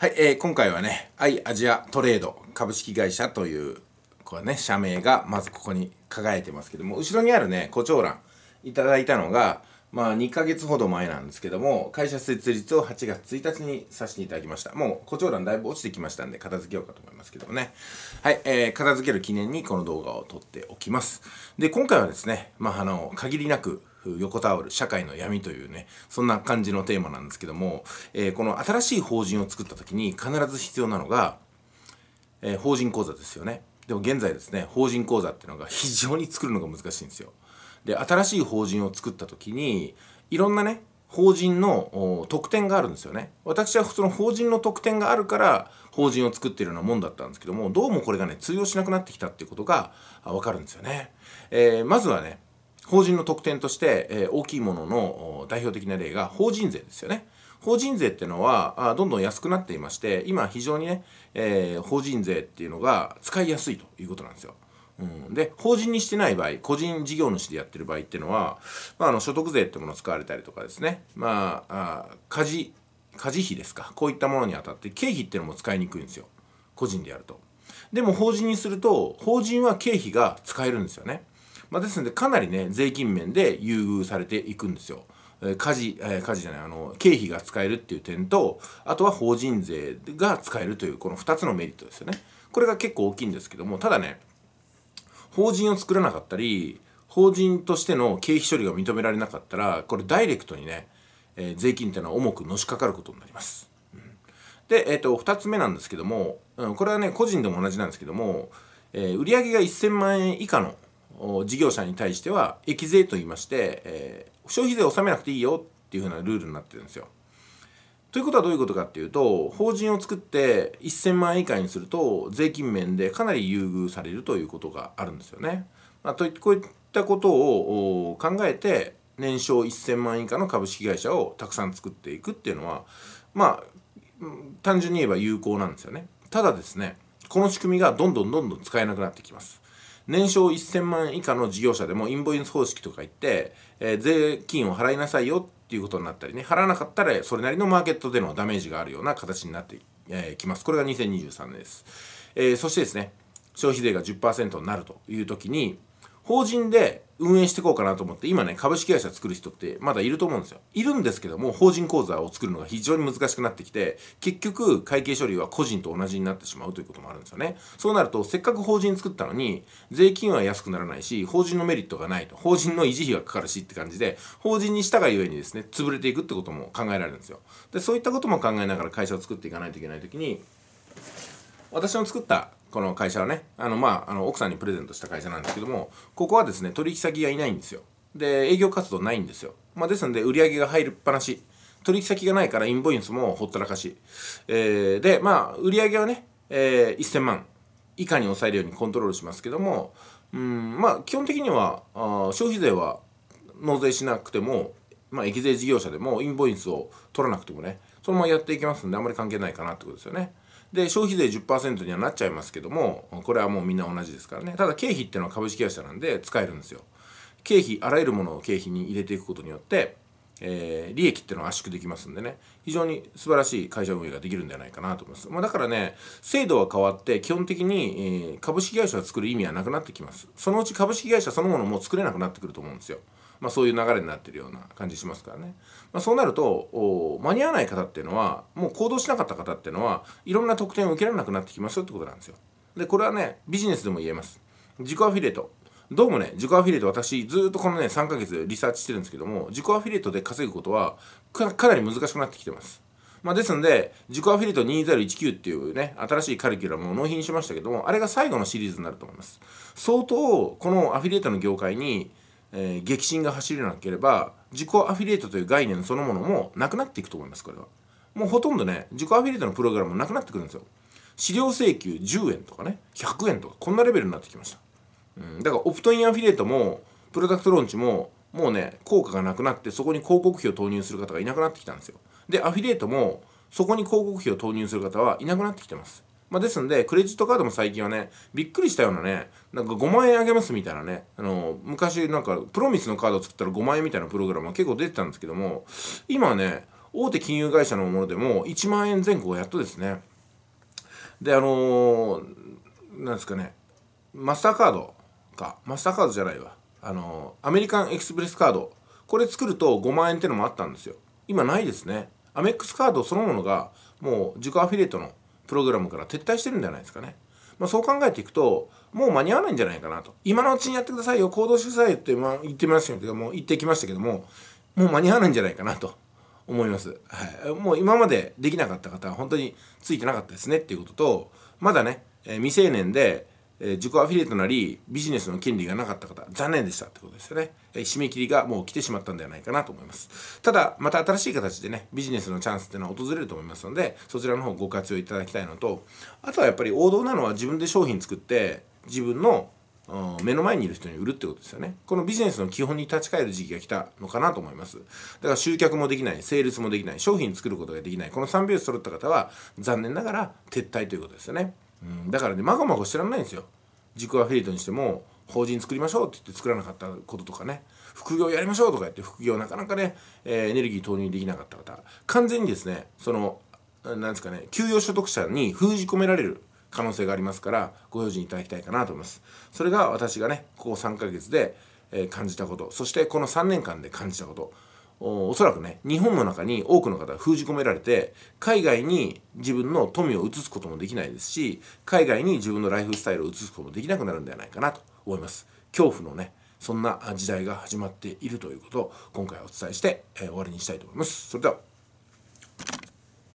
はい、えー、今回はね、アイアジアトレード株式会社という、これね、社名がまずここに輝いてますけども、後ろにあるね、胡蝶蘭いただいたのが、まあ2ヶ月ほど前なんですけども、会社設立を8月1日にさせていただきました。もう胡蝶蘭だいぶ落ちてきましたんで、片付けようかと思いますけどもね。はい、えー、片付ける記念にこの動画を撮っておきます。で、今回はですね、まああの、限りなく横たわる社会の闇というねそんな感じのテーマなんですけども、えー、この新しい法人を作った時に必ず必要なのが、えー、法人口座ですよねでも現在ですね法人口座っていうのが非常に作るのが難しいんですよで新しい法人を作った時にいろんなね法人の特典があるんですよね私はその法人の特典があるから法人を作っているようなもんだったんですけどもどうもこれがね通用しなくなってきたっていうことが分かるんですよね、えー、まずはね法人の特典として、えー、大きいものの代表的な例が法人税ですよね。法人税っていうのはあどんどん安くなっていまして今非常にね、えー、法人税っていうのが使いやすいということなんですよ。うん、で法人にしてない場合個人事業主でやってる場合っていうのは、まあ、あの所得税ってものを使われたりとかですねまああ家事家事費ですかこういったものにあたって経費っていうのも使いにくいんですよ個人でやると。でも法人にすると法人は経費が使えるんですよね。まあ、ですのでかなりね税金面で優遇されていくんですよ。家事、え家事じゃない、あの、経費が使えるっていう点と、あとは法人税が使えるという、この2つのメリットですよね。これが結構大きいんですけども、ただね、法人を作らなかったり、法人としての経費処理が認められなかったら、これダイレクトにね、えー、税金っていうのは重くのしかかることになります。うん、で、えっ、ー、と、2つ目なんですけども、うん、これはね、個人でも同じなんですけども、えー、売上が1000万円以下のの事業者に対しては益税と言いまして、えー、消費税を納めなくていいよっていうふうなルールになってるんですよ。ということはどういうことかっていうと法人を作って1000万円以下にすると税金面でかなり優遇されるということがあるんですよね。まあ、とこういったことを考えて年商1000万円以下の株式会社をたくさん作っていくっていうのはまあ単純に言えば有効なんですよね。ただですねこの仕組みがどんどんどんどん使えなくなってきます。年商1000万以下の事業者でもインボイス方式とか言って、えー、税金を払いなさいよっていうことになったりね、払わなかったらそれなりのマーケットでのダメージがあるような形になってきます。これが2023年です。えー、そしてですね、消費税が10%になるという時に、法人で運営していこうかなと思って今ね株式会社作る人ってまだいると思うんですよいるんですけども法人口座を作るのが非常に難しくなってきて結局会計処理は個人と同じになってしまうということもあるんですよねそうなるとせっかく法人作ったのに税金は安くならないし法人のメリットがないと法人の維持費がかかるしって感じで法人にしたがゆえにですね潰れていくってことも考えられるんですよでそういったことも考えながら会社を作っていかないといけないときに私の作ったこの会社はねあの、まあ、あの奥さんにプレゼントした会社なんですけどもここはですね取引先がいないんですよで営業活動ないんですよ、まあ、ですので売り上げが入るっぱなし取引先がないからインボインスもほったらかし、えー、でまあ売り上げはね、えー、1000万以下に抑えるようにコントロールしますけどもうんまあ基本的にはあ消費税は納税しなくても、まあ、税事業者でもインボインスを取らなくてもねそのままやっていきますんであんまり関係ないかなってことですよね。で消費税10%にはなっちゃいますけどもこれはもうみんな同じですからねただ経費っていうのは株式会社なんで使えるんですよ経費あらゆるものを経費に入れていくことによって、えー、利益っていうのは圧縮できますんでね非常に素晴らしい会社運営ができるんじゃないかなと思います、まあ、だからね制度は変わって基本的に、えー、株式会社を作る意味はなくなってきますそのうち株式会社そのものも作れなくなってくると思うんですよまあ、そういう流れになってるような感じしますからね、まあ、そうなると間に合わない方っていうのはもう行動しなかった方っていうのはいろんな特典を受けられなくなってきますよってことなんですよでこれはねビジネスでも言えます自己アフィリエイトどうもね、自己アフィリエイト私、ずっとこのね、3ヶ月リサーチしてるんですけども、自己アフィリエイトで稼ぐことはか、かなり難しくなってきてます。まあ、ですので、自己アフィリエイト2019っていうね、新しいカリキュラムを納品しましたけども、あれが最後のシリーズになると思います。相当、このアフィリエイトの業界に、えー、激震が走れなければ自己アフィリエイトという概念そのものもなくなっていくと思いますこれはもうほとんどね自己アフィリエイトのプログラムもなくなってくるんですよ資料請求10円とかね100円とかこんなレベルになってきました、うん、だからオプトインアフィリエイトもプロダクトローンチももうね効果がなくなってそこに広告費を投入する方がいなくなってきたんですよでアフィリエイトもそこに広告費を投入する方はいなくなってきてますまあ、ですので、クレジットカードも最近はね、びっくりしたようなね、なんか5万円あげますみたいなね、あの、昔なんか、プロミスのカード作ったら5万円みたいなプログラムは結構出てたんですけども、今はね、大手金融会社のものでも1万円前後がやっとですね。で、あのー、なんですかね、マスターカードか、マスターカードじゃないわ、あのー、アメリカンエクスプレスカード、これ作ると5万円ってのもあったんですよ。今ないですね。アメックスカードそのものが、もう自己アフィリエイトのプログラムから撤退してるんじゃないですかね。まあ、そう考えていくと、もう間に合わないんじゃないかなと。今のうちにやってくださいよ、行動してくださいって、ま言ってましたけども、言ってきましたけども、もう間に合わないんじゃないかなと思います。はい、もう今までできなかった方は本当についてなかったですねっていうことと、まだね、え未成年で、えー、自己アフィリエイトなりビジネスの権利がなかった方残念でしたってことですよね、えー、締め切りがもう来てしまったんではないかなと思いますただまた新しい形でねビジネスのチャンスっていうのは訪れると思いますのでそちらの方ご活用いただきたいのとあとはやっぱり王道なのは自分で商品作って自分の目の前にいる人に売るってことですよね。このビジネスの基本に立ち返る時期が来たのかなと思います。だから集客もできない、セールスもできない、商品作ることができない、この3拍子揃った方は残念ながら撤退ということですよね。うん、だからねまごまご知らないんですよ自己アフィリエイトにしても法人作りましょうって言って作らなかったこととかね副業やりましょうとか言って副業なかなかね、えー、エネルギー投入できなかった方完全にですねそのなんですかね給与所得者に封じ込められる可能性がありますからご用心いただきたいかなと思いますそれが私がねここ3ヶ月で、えー、感じたことそしてこの3年間で感じたことおそらくね日本の中に多くの方が封じ込められて海外に自分の富を移すこともできないですし海外に自分のライフスタイルを移すこともできなくなるんではないかなと思います恐怖のねそんな時代が始まっているということを今回お伝えして、えー、終わりにしたいと思いますそれでは